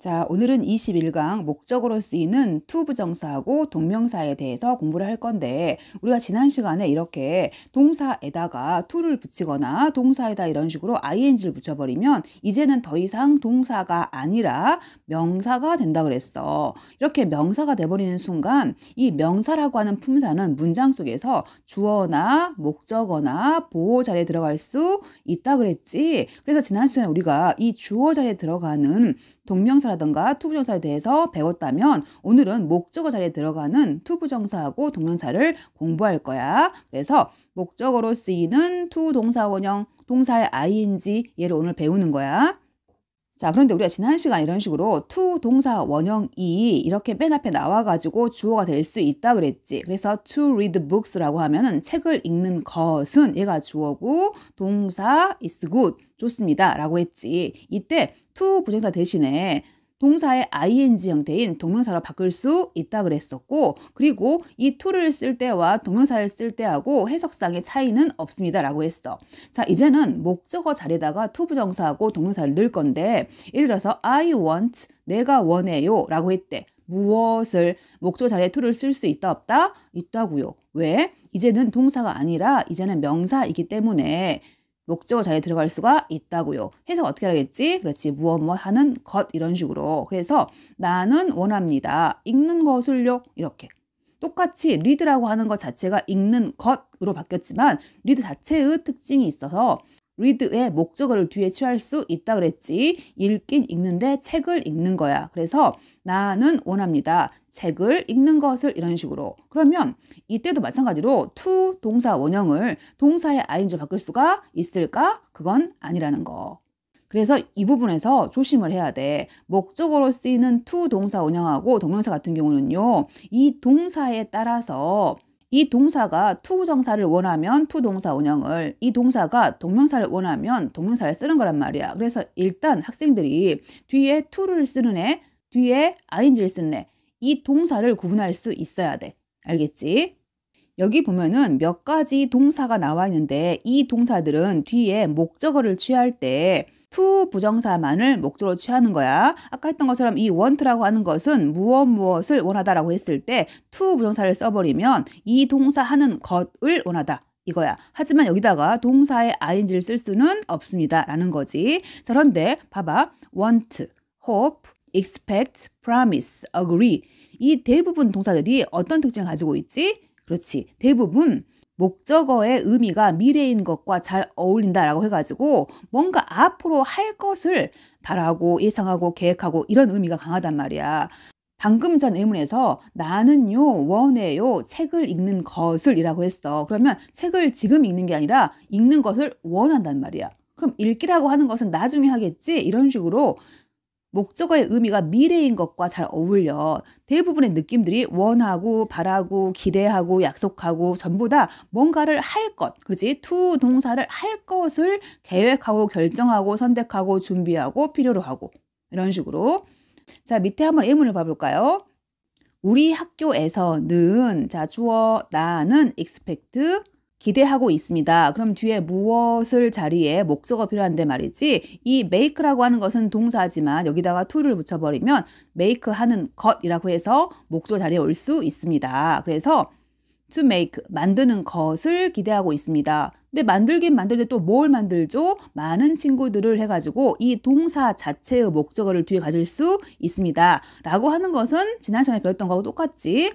자, 오늘은 21강 목적으로 쓰이는 to 부정사하고 동명사에 대해서 공부를 할 건데 우리가 지난 시간에 이렇게 동사에다가 to를 붙이거나 동사에다 이런 식으로 ing를 붙여버리면 이제는 더 이상 동사가 아니라 명사가 된다 그랬어. 이렇게 명사가 돼버리는 순간 이 명사라고 하는 품사는 문장 속에서 주어나 목적어나 보호 자리에 들어갈 수 있다 그랬지. 그래서 지난 시간에 우리가 이 주어 자리에 들어가는 동명사라든가 투부정사에 대해서 배웠다면 오늘은 목적어 자리에 들어가는 투부정사하고 동명사를 공부할 거야. 그래서 목적어로 쓰이는 투 동사 원형 동사의 ing 얘를 오늘 배우는 거야. 자, 그런데 우리가 지난 시간 이런 식으로 to 동사 원형 이 이렇게 맨 앞에 나와가지고 주어가 될 수 있다 그랬지. 그래서 to read books라고 하면은 책을 읽는 것은 얘가 주어고 동사 is good 좋습니다라고 했지. 이때 to 부정사 대신에 동사의 ing 형태인 동명사로 바꿀 수 있다 그랬었고 그리고 이 to를 쓸 때와 동명사를 쓸 때하고 해석상의 차이는 없습니다 라고 했어 자 이제는 목적어 자리에다가 to 부정사하고 동명사를 넣을 건데 예를 들어서 I want 내가 원해요 라고 했대 무엇을 목적어 자리에 to를 쓸 수 있다 없다? 있다고요. 왜? 이제는 동사가 아니라 이제는 명사이기 때문에 목적어 자리에 들어갈 수가 있다고요. 해석 어떻게 하겠지? 그렇지. 무엇 무엇 하는 것 이런 식으로. 그래서 나는 원합니다. 읽는 것을요. 이렇게. 똑같이 리드라고 하는 것 자체가 읽는 것으로 바뀌었지만 리드 자체의 특징이 있어서 read의 목적을 뒤에 취할 수 있다 그랬지. 읽긴 읽는데 책을 읽는 거야. 그래서 나는 원합니다. 책을 읽는 것을 이런 식으로. 그러면 이때도 마찬가지로 to 동사 원형을 동사의 ing로 바꿀 수가 있을까? 그건 아니라는 거. 그래서 이 부분에서 조심을 해야 돼. 목적으로 쓰이는 to 동사 원형하고 동명사 같은 경우는요. 이 동사에 따라서 이 동사가 투정사를 원하면 투동사 운영을 이 동사가 동명사를 원하면 동명사를 쓰는 거란 말이야. 그래서 일단 학생들이 뒤에 투를 쓰는 애 뒤에 ing를 쓰는 애이 동사를 구분할 수 있어야 돼. 알겠지? 여기 보면은 몇 가지 동사가 나와 있는데 이 동사들은 뒤에 목적어를 취할 때 to 부정사만을 목적으로 취하는 거야. 아까 했던 것처럼 이 want라고 하는 것은 무엇 무엇을 원하다라고 했을 때 to 부정사를 써버리면 이 동사 하는 것을 원하다. 이거야. 하지만 여기다가 동사의 ing를 쓸 수는 없습니다. 라는 거지. 그런데 봐봐. want, hope, expect, promise, agree. 이 대부분 동사들이 어떤 특징을 가지고 있지? 그렇지. 대부분 목적어의 의미가 미래인 것과 잘 어울린다라고 해가지고 뭔가 앞으로 할 것을 바라고 예상하고 계획하고 이런 의미가 강하단 말이야. 방금 전 의문에서 나는요 원해요 책을 읽는 것을이라고 했어. 그러면 책을 지금 읽는 게 아니라 읽는 것을 원한단 말이야. 그럼 읽기라고 하는 것은 나중에 하겠지 이런 식으로 목적어의 의미가 미래인 것과 잘 어울려 대부분의 느낌들이 원하고 바라고 기대하고 약속하고 전부 다 뭔가를 할 것, 그지? 투 동사를 할 것을 계획하고 결정하고 선택하고 준비하고 필요로 하고 이런 식으로 자 밑에 한번 예문을 봐볼까요? 우리 학교에서는 자 주어 나는 expect 기대하고 있습니다. 그럼 뒤에 무엇을 자리에 목적어 필요한데 말이지 이 make라고 하는 것은 동사지만 여기다가 to를 붙여버리면 make하는 것이라고 해서 목적어 자리에 올 수 있습니다. 그래서 to make 만드는 것을 기대하고 있습니다. 근데 만들긴 만들때 또 뭘 만들죠? 많은 친구들을 해가지고 이 동사 자체의 목적어를 뒤에 가질 수 있습니다. 라고 하는 것은 지난 시간에 배웠던 거하고 똑같지.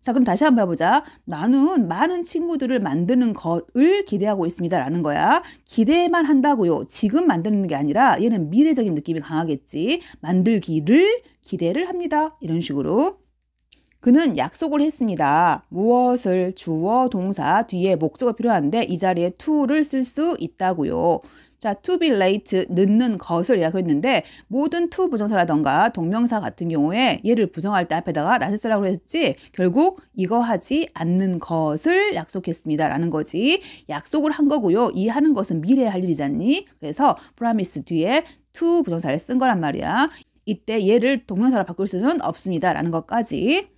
자, 그럼 다시 한번 해보자. 나는 많은 친구들을 만드는 것을 기대하고 있습니다. 라는 거야. 기대만 한다고요. 지금 만드는 게 아니라 얘는 미래적인 느낌이 강하겠지. 만들기를 기대를 합니다. 이런 식으로. 그는 약속을 했습니다. 무엇을 주어 동사 뒤에 목적이 필요한데 이 자리에 to를 쓸 수 있다고요. 자, to be late, 늦는 것을이라고 했는데 모든 to 부정사라던가 동명사 같은 경우에 얘를 부정할 때 앞에다가 나을 쓰라고 했지 결국 이거 하지 않는 것을 약속했습니다. 라는 거지. 약속을 한 거고요. 이 하는 것은 미래에 할 일이잖니. 그래서 promise 뒤에 to 부정사를 쓴 거란 말이야. 이때 얘를 동명사로 바꿀 수는 없습니다. 라는 것까지.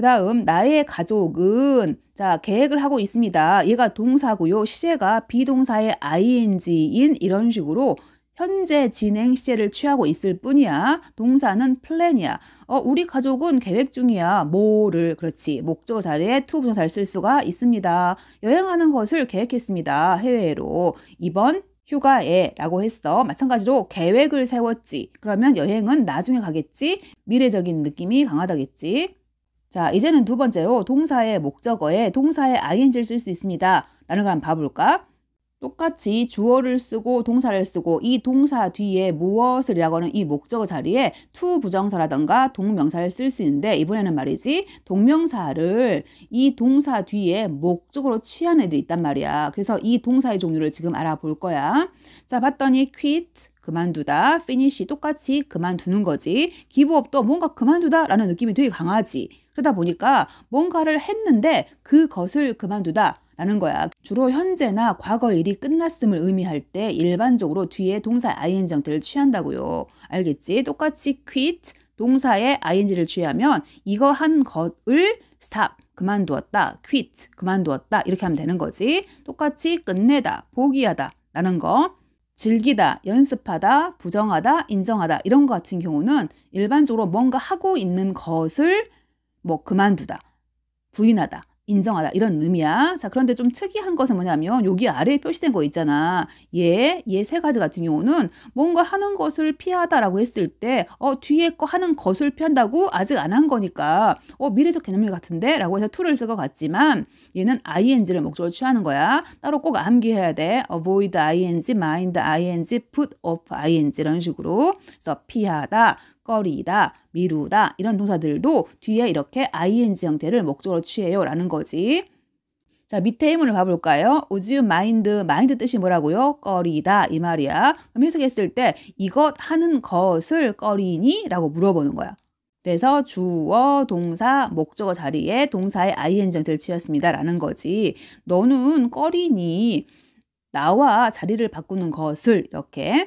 그 다음 나의 가족은 자 계획을 하고 있습니다. 얘가 동사고요. 시제가 비동사의 ing인 이런 식으로 현재 진행 시제를 취하고 있을 뿐이야. 동사는 플랜이야. 어, 우리 가족은 계획 중이야. 뭐를 그렇지. 목적어 자리에 to 부정사를 쓸 수가 있습니다. 여행하는 것을 계획했습니다. 해외로. 이번 휴가에 라고 했어. 마찬가지로 계획을 세웠지. 그러면 여행은 나중에 가겠지. 미래적인 느낌이 강하다겠지. 자, 이제는 두 번째로 동사의 목적어에 동사의 ing를 쓸 수 있습니다. 라는 걸 한번 봐볼까? 똑같이 주어를 쓰고 동사를 쓰고 이 동사 뒤에 무엇을이라고 하는 이 목적어 자리에 to 부정사라던가 동명사를 쓸 수 있는데 이번에는 말이지 동명사를 이 동사 뒤에 목적으로 취한 애들이 있단 말이야. 그래서 이 동사의 종류를 지금 알아볼 거야. 자 봤더니 quit 그만두다, finish 똑같이 그만두는 거지. 기부업도 뭔가 그만두다라는 느낌이 되게 강하지. 그러다 보니까 뭔가를 했는데 그것을 그만두다. 라는 거야. 주로 현재나 과거 일이 끝났음을 의미할 때 일반적으로 뒤에 동사 ing 형태를 취한다고요. 알겠지? 똑같이 quit 동사에 ing를 취하면 이거 한 것을 stop 그만두었다, quit 그만두었다 이렇게 하면 되는 거지. 똑같이 끝내다, 포기하다 라는 거. 즐기다, 연습하다, 부정하다, 인정하다 이런 거 같은 경우는 일반적으로 뭔가 하고 있는 것을 뭐 그만두다, 부인하다, 인정하다 이런 의미야. 자 그런데 좀 특이한 것은 뭐냐면 여기 아래에 표시된 거 있잖아. 얘, 얘 세 가지 같은 경우는 뭔가 하는 것을 피하다라고 했을 때 어 뒤에 거 하는 것을 피한다고 아직 안 한 거니까 어 미래적 개념이 같은데 라고 해서 to를 쓸 것 같지만 얘는 ing를 목적으로 취하는 거야. 따로 꼭 암기해야 돼. avoid ing, mind ing, put off ing 이런 식으로 그래서 피하다, 꺼리다, 미루다 이런 동사들도 뒤에 이렇게 ing 형태를 목적으로 취해요 라는 거지. 자, 밑에 의문을 봐볼까요? 우지음 마인드, 마인드 뜻이 뭐라고요? 꺼리다 이 말이야. 그럼 해석했을 때 이것 하는 것을 꺼리니? 라고 물어보는 거야. 그래서 주어, 동사, 목적어 자리에 동사의 ing 형태를 취했습니다 라는 거지. 너는 꺼리니 나와 자리를 바꾸는 것을 이렇게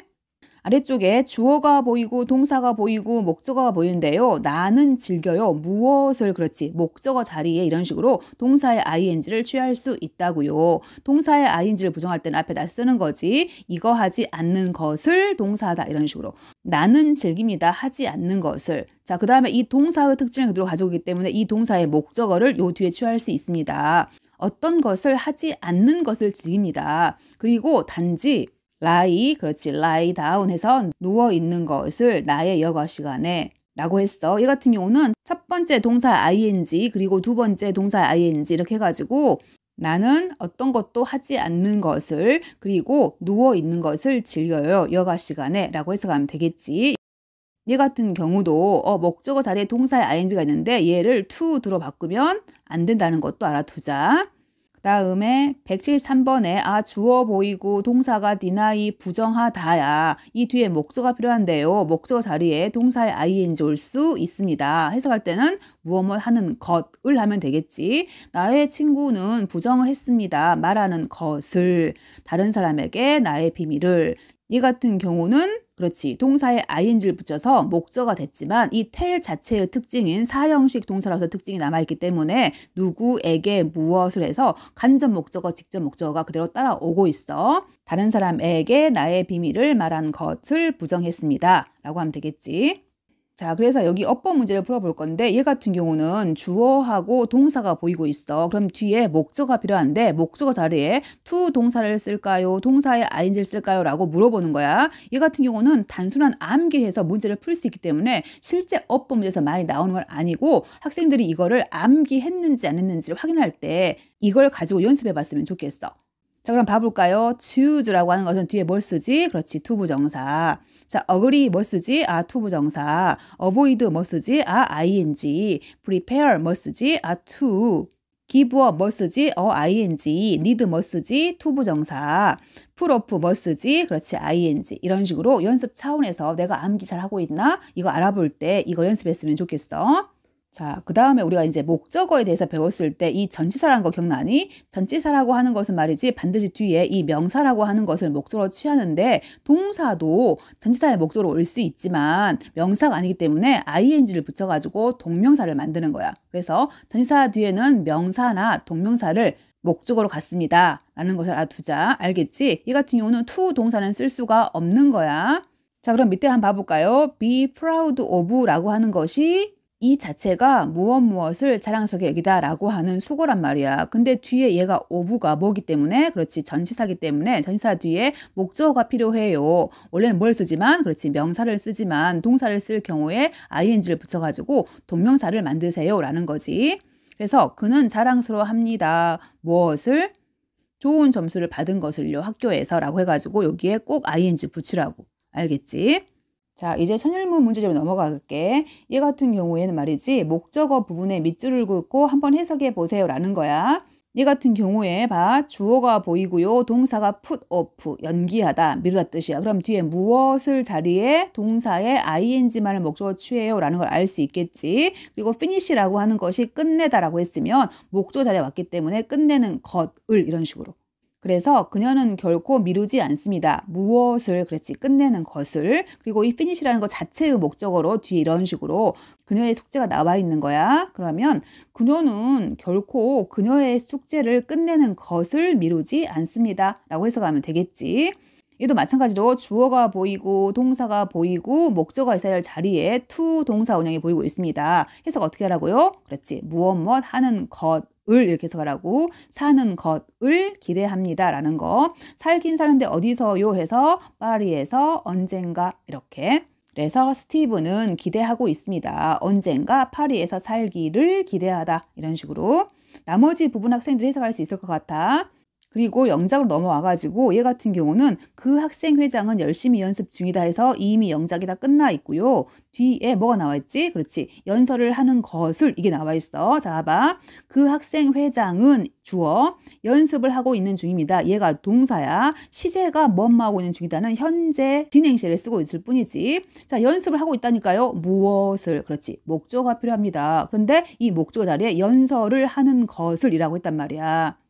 아래쪽에 주어가 보이고 동사가 보이고 목적어가 보이는데요. 나는 즐겨요. 무엇을 그렇지 목적어 자리에 이런 식으로 동사의 ing를 취할 수 있다고요. 동사의 ing를 부정할 때는 앞에다 쓰는 거지 이거 하지 않는 것을 동사다 이런 식으로 나는 즐깁니다 하지 않는 것을 자, 그 다음에 이 동사의 특징을 그대로 가져오기 때문에 이 동사의 목적어를 요 뒤에 취할 수 있습니다. 어떤 것을 하지 않는 것을 즐깁니다. 그리고 단지 라이 그렇지 라이 다운 해서 누워 있는 것을 나의 여가 시간에 라고 했어. 이 같은 경우는 첫 번째 동사 ing 그리고 두 번째 동사 ing 이렇게 해가지고 나는 어떤 것도 하지 않는 것을 그리고 누워 있는 것을 즐겨요. 여가 시간에 라고 해석하면 되겠지. 얘 같은 경우도 어, 목적어 자리에 동사에 ing가 있는데 얘를 to로 바꾸면 안 된다는 것도 알아두자. 다음에 1 0 3번에아 주어 보이고 동사가 deny 네 부정하다야 이 뒤에 목적가 필요한데요. 목적 자리에 동사의 ing 올수 있습니다. 해석할 때는 무엇을 하는 것을 하면 되겠지. 나의 친구는 부정을 했습니다. 말하는 것을 다른 사람에게 나의 비밀을 이 같은 경우는 그렇지. 동사에 ing를 붙여서 목적어 됐지만 이텔 자체의 특징인 사형식 동사로서 특징이 남아있기 때문에 누구에게 무엇을 해서 간접 목적어, 직접 목적어가 그대로 따라오고 있어. 다른 사람에게 나의 비밀을 말한 것을 부정했습니다. 라고 하면 되겠지. 자, 그래서 여기 어법 문제를 풀어볼 건데 얘 같은 경우는 주어하고 동사가 보이고 있어. 그럼 뒤에 목적어가 필요한데 목적어 자리에 to 동사를 쓸까요? 동사에 ing를 쓸까요? 라고 물어보는 거야. 얘 같은 경우는 단순한 암기해서 문제를 풀 수 있기 때문에 실제 어법 문제에서 많이 나오는 건 아니고 학생들이 이거를 암기했는지 안 했는지를 확인할 때 이걸 가지고 연습해 봤으면 좋겠어. 자, 그럼 봐볼까요? choose라고 하는 것은 뒤에 뭘 쓰지? 그렇지, 투부정사. 자, agree 뭐 쓰지? 아, 투부정사. avoid 뭐 쓰지? 아, ing. prepare 뭐 쓰지? 아, to. give up 뭐 쓰지? 어, ing. need 뭐 쓰지? 투부정사. 풀 오프 뭐 쓰지? 그렇지, ing. 이런 식으로 연습 차원에서 내가 암기 잘 하고 있나? 이거 알아볼 때 이거 연습했으면 좋겠어. 자, 그 다음에 우리가 이제 목적어에 대해서 배웠을 때 이 전치사라는 거 기억나니? 전치사라고 하는 것은 말이지 반드시 뒤에 이 명사라고 하는 것을 목적으로 취하는데 동사도 전치사의 목적으로 올 수 있지만 명사가 아니기 때문에 ing를 붙여가지고 동명사를 만드는 거야. 그래서 전치사 뒤에는 명사나 동명사를 목적으로 갔습니다. 라는 것을 알아두자. 알겠지? 이 같은 경우는 to 동사는 쓸 수가 없는 거야. 자, 그럼 밑에 한번 봐볼까요? be proud of 라고 하는 것이 이 자체가 무엇 무엇을 자랑스럽게 여기다라고 하는 수고란 말이야. 근데 뒤에 얘가 오브가 뭐기 때문에 그렇지 전치사기 때문에 전치사 뒤에 목적어가 필요해요. 원래는 뭘 쓰지만 그렇지 명사를 쓰지만 동사를 쓸 경우에 ing를 붙여가지고 동명사를 만드세요라는 거지. 그래서 그는 자랑스러워합니다. 무엇을 좋은 점수를 받은 것을요 학교에서라고 해가지고 여기에 꼭 ing 붙이라고 알겠지? 자, 이제 천일문 문제점으 넘어갈게. 얘 같은 경우에는 말이지 목적어 부분에 밑줄을 긋고 한번 해석해 보세요라는 거야. 얘 같은 경우에 봐 주어가 보이고요. 동사가 put off 연기하다 미루다 뜻이야. 그럼 뒤에 무엇을 자리에 동사에 ing만을 목적어 취해요라는 걸 알 수 있겠지. 그리고 finish라고 하는 것이 끝내다라고 했으면 목적어 자리에 왔기 때문에 끝내는 것을 이런 식으로 그래서 그녀는 결코 미루지 않습니다. 무엇을 그랬지 끝내는 것을 그리고 이 f i n i s h 라는것 자체의 목적으로 뒤에 이런 식으로 그녀의 숙제가 나와 있는 거야. 그러면 그녀는 결코 그녀의 숙제를 끝내는 것을 미루지 않습니다. 라고 해석하면 되겠지. 얘도 마찬가지로 주어가 보이고 동사가 보이고 목적어 있어야 할 자리에 to 동사 운영이 보이고 있습니다. 해석 어떻게 하라고요? 그렇지. 무엇 무엇 하는 것을 이렇게 해서가라고 사는 것을 기대합니다라는 거 살긴 사는데 어디서요 해서 파리에서 언젠가 이렇게 그래서 스티브는 기대하고 있습니다. 언젠가 파리에서 살기를 기대하다 이런 식으로 나머지 부분 학생들이 해석할 수 있을 것 같아 그리고 영작으로 넘어와 가지고 얘 같은 경우는 그 학생 회장은 열심히 연습 중이다 해서 이미 영작이 다 끝나 있고요. 뒤에 뭐가 나와 있지? 그렇지. 연설을 하는 것을 이게 나와 있어. 자, 봐. 그 학생 회장은 주어 연습을 하고 있는 중입니다. 얘가 동사야. 시제가 뭐뭐하고 있는 중이다는 현재 진행시를 쓰고 있을 뿐이지. 자, 연습을 하고 있다니까요. 무엇을? 그렇지. 목조가 필요합니다. 그런데 이 목조 자리에 연설을 하는 것을이라고 했단 말이야.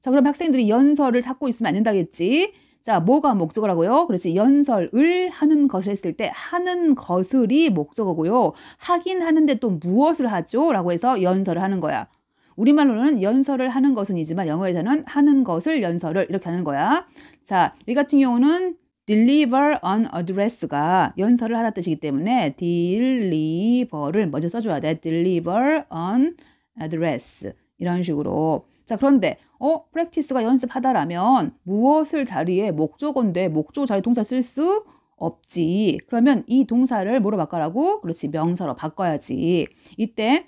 자, 그럼 학생들이 연설을 찾고 있으면 안 된다겠지. 자, 뭐가 목적어라고요? 그렇지. 연설을 하는 것을 했을 때 하는 것을이 목적어고요. 하긴 하는데 또 무엇을 하죠? 라고 해서 연설을 하는 거야. 우리말로는 연설을 하는 것은이지만 영어에서는 하는 것을 연설을 이렇게 하는 거야. 자, 이 같은 경우는 deliver an address가 연설을 하다 뜻이기 때문에 deliver를 먼저 써줘야 돼. deliver an address 이런 식으로. 자, 그런데 어, 프랙티스가 연습하다라면 무엇을 자리에 목조건데 목조 자리 동사 쓸 수 없지. 그러면 이 동사를 뭐로 바꿔라고? 그렇지. 명사로 바꿔야지. 이때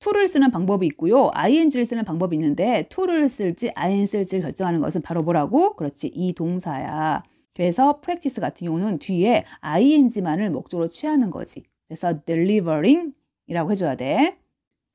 to를 쓰는 방법이 있고요. ing를 쓰는 방법이 있는데 to를 쓸지 ing 쓸지를 결정하는 것은 바로 뭐라고? 그렇지. 이 동사야. 그래서 프랙티스 같은 경우는 뒤에 ing만을 목적으로 취하는 거지. 그래서 delivering 이라고 해줘야 돼.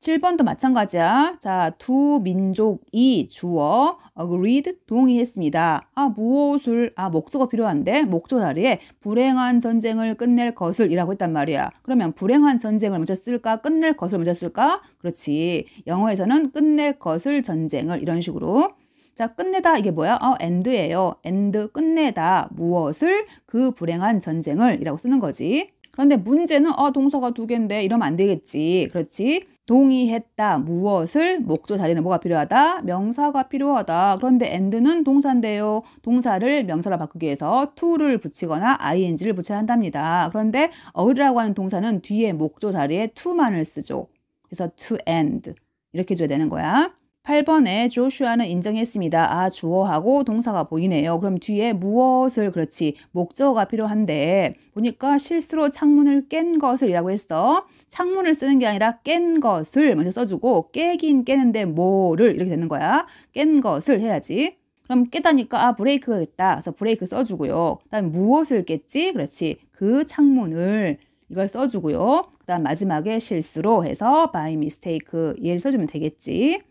7번도 마찬가지야. 자, 두 민족이 주어 agreed 동의했습니다. 아, 무엇을 아, 목조가 필요한데 목조 자리에 불행한 전쟁을 끝낼 것을이라고 했단 말이야. 그러면 불행한 전쟁을 먼저 쓸까? 끝낼 것을 먼저 쓸까? 그렇지. 영어에서는 끝낼 것을 전쟁을 이런 식으로 자, 끝내다 이게 뭐야? 어, end예요. end 끝내다 무엇을 그 불행한 전쟁을이라고 쓰는 거지. 그런데 문제는 어 아, 동사가 두 개인데 이러면 안 되겠지. 그렇지? 동의했다. 무엇을 목조 자리는 뭐가 필요하다? 명사가 필요하다. 그런데 and는 동사인데요. 동사를 명사로 바꾸기 위해서 to를 붙이거나 ing를 붙여야 한답니다. 그런데 어이라고 하는 동사는 뒤에 목조 자리에 to만을 쓰죠. 그래서 to end 이렇게 줘야 되는 거야. 8번에 조슈아는 인정했습니다. 아 주어하고 동사가 보이네요. 그럼 뒤에 무엇을 그렇지 목적어가 필요한데 보니까 실수로 창문을 깬 것을이라고 했어. 창문을 쓰는 게 아니라 깬 것을 먼저 써주고 깨긴 깨는데 뭐를 이렇게 되는 거야. 깬 것을 해야지. 그럼 깨다니까 아 브레이크가 있다. 그래서 브레이크 써주고요. 그다음 무엇을 깼지? 그렇지 그 창문을 이걸 써주고요. 그 다음 마지막에 실수로 해서 by mistake 얘를 써주면 되겠지.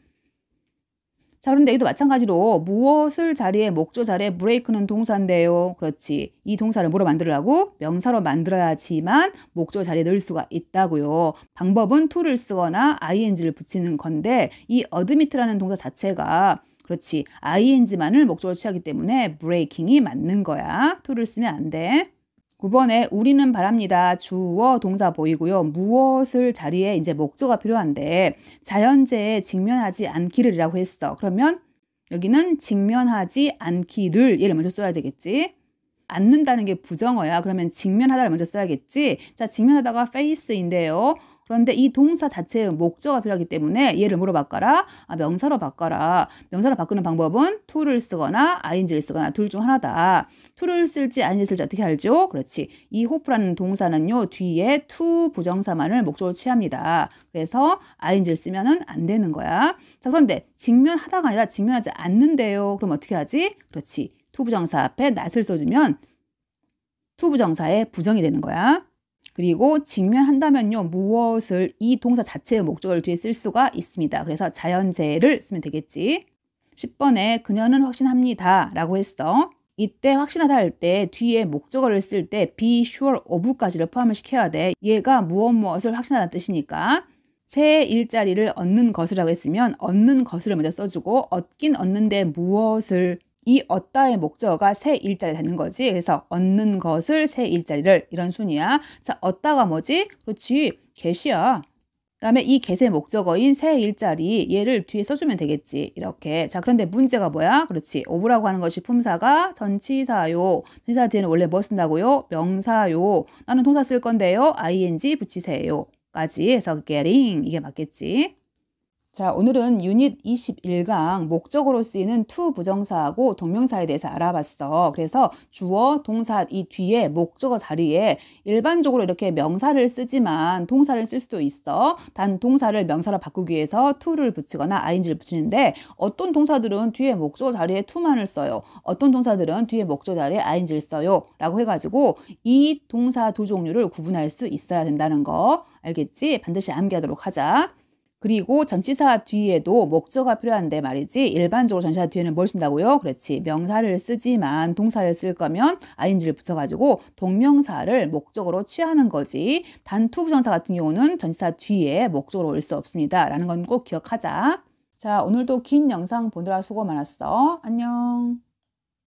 자, 그런데 이도 마찬가지로 무엇을 자리에 목조 자리에 브레이크는 동사인데요. 그렇지. 이 동사를 뭐로 만들라고 명사로 만들어야지만 목조 자리에 넣을 수가 있다고요. 방법은 to를 쓰거나 ing를 붙이는 건데 이 어드미트라는 동사 자체가 그렇지. ing만을 목적으로 취하기 때문에 브레이킹이 맞는 거야. to를 쓰면 안 돼. 9번에 우리는 바랍니다. 주어 동사 보이고요. 무엇을 자리에 이제 목조가 필요한데 자연재에 직면하지 않기를이라고 했어. 그러면 여기는 직면하지 않기를 얘를 먼저 써야 되겠지. 않는다는 게 부정어야. 그러면 직면하다를 먼저 써야겠지. 자, 직면하다가 face인데요. 그런데 이 동사 자체의 목적가 필요하기 때문에 얘를 뭐로 바꿔라? 아, 명사로 바꿔라. 명사로 바꾸는 방법은 to를 쓰거나 ing를 쓰거나 둘 중 하나다. to를 쓸지 ing를 쓸지 어떻게 알죠? 그렇지. 이 hope라는 동사는요. 뒤에 to 부정사만을 목적으로 취합니다. 그래서 ing를 쓰면은 안 되는 거야. 자, 그런데 직면하다가 아니라 직면하지 않는데요. 그럼 어떻게 하지? 그렇지. to 부정사 앞에 낫을 써주면 to 부정사의 부정이 되는 거야. 그리고 직면한다면요. 무엇을 이 동사 자체의 목적을 뒤에 쓸 수가 있습니다. 그래서 자연재해를 쓰면 되겠지. 10번에 그녀는 확신합니다. 라고 했어. 이때 확신하다 할 때 뒤에 목적어를 쓸 때 be sure of까지를 포함을 시켜야 돼. 얘가 무엇 무엇을 확신하다 뜻이니까. 새 일자리를 얻는 것이라고 했으면 얻는 것을 먼저 써주고 얻긴 얻는데 무엇을 이 얻다의 목적어가 새 일자리 되는 거지. 그래서 얻는 것을 새 일자리를 이런 순이야. 자, 얻다가 뭐지? 그렇지. 개시야. 그다음에 이 개세 목적어인 새 일자리 얘를 뒤에 써주면 되겠지 이렇게 자 그런데 문제가 뭐야 그렇지 오브라고 하는 것이 품사가 전치사요 전치사 뒤에는 원래 뭐 쓴다고요 명사요 나는 동사 쓸 건데요 ing 붙이세요 까지 해서 getting 이게 맞겠지 자, 오늘은 유닛 21강 목적으로 쓰이는 to 부정사하고 동명사에 대해서 알아봤어. 그래서 주어, 동사 이 뒤에 목적어 자리에 일반적으로 이렇게 명사를 쓰지만 동사를 쓸 수도 있어. 단 동사를 명사로 바꾸기 위해서 to를 붙이거나 ing를 붙이는데 어떤 동사들은 뒤에 목적어 자리에 to만을 써요. 어떤 동사들은 뒤에 목적어 자리에 ing를 써요. 라고 해가지고 이 동사 두 종류를 구분할 수 있어야 된다는 거. 알겠지? 반드시 암기하도록 하자. 그리고 전치사 뒤에도 목적가 필요한데 말이지 일반적으로 전치사 뒤에는 뭘 쓴다고요? 그렇지 명사를 쓰지만 동사를 쓸 거면 ing를 붙여가지고 동명사를 목적으로 취하는 거지 단투 부정사 같은 경우는 전치사 뒤에 목적으로 올 수 없습니다 라는 건 꼭 기억하자 자 오늘도 긴 영상 보느라 수고 많았어 안녕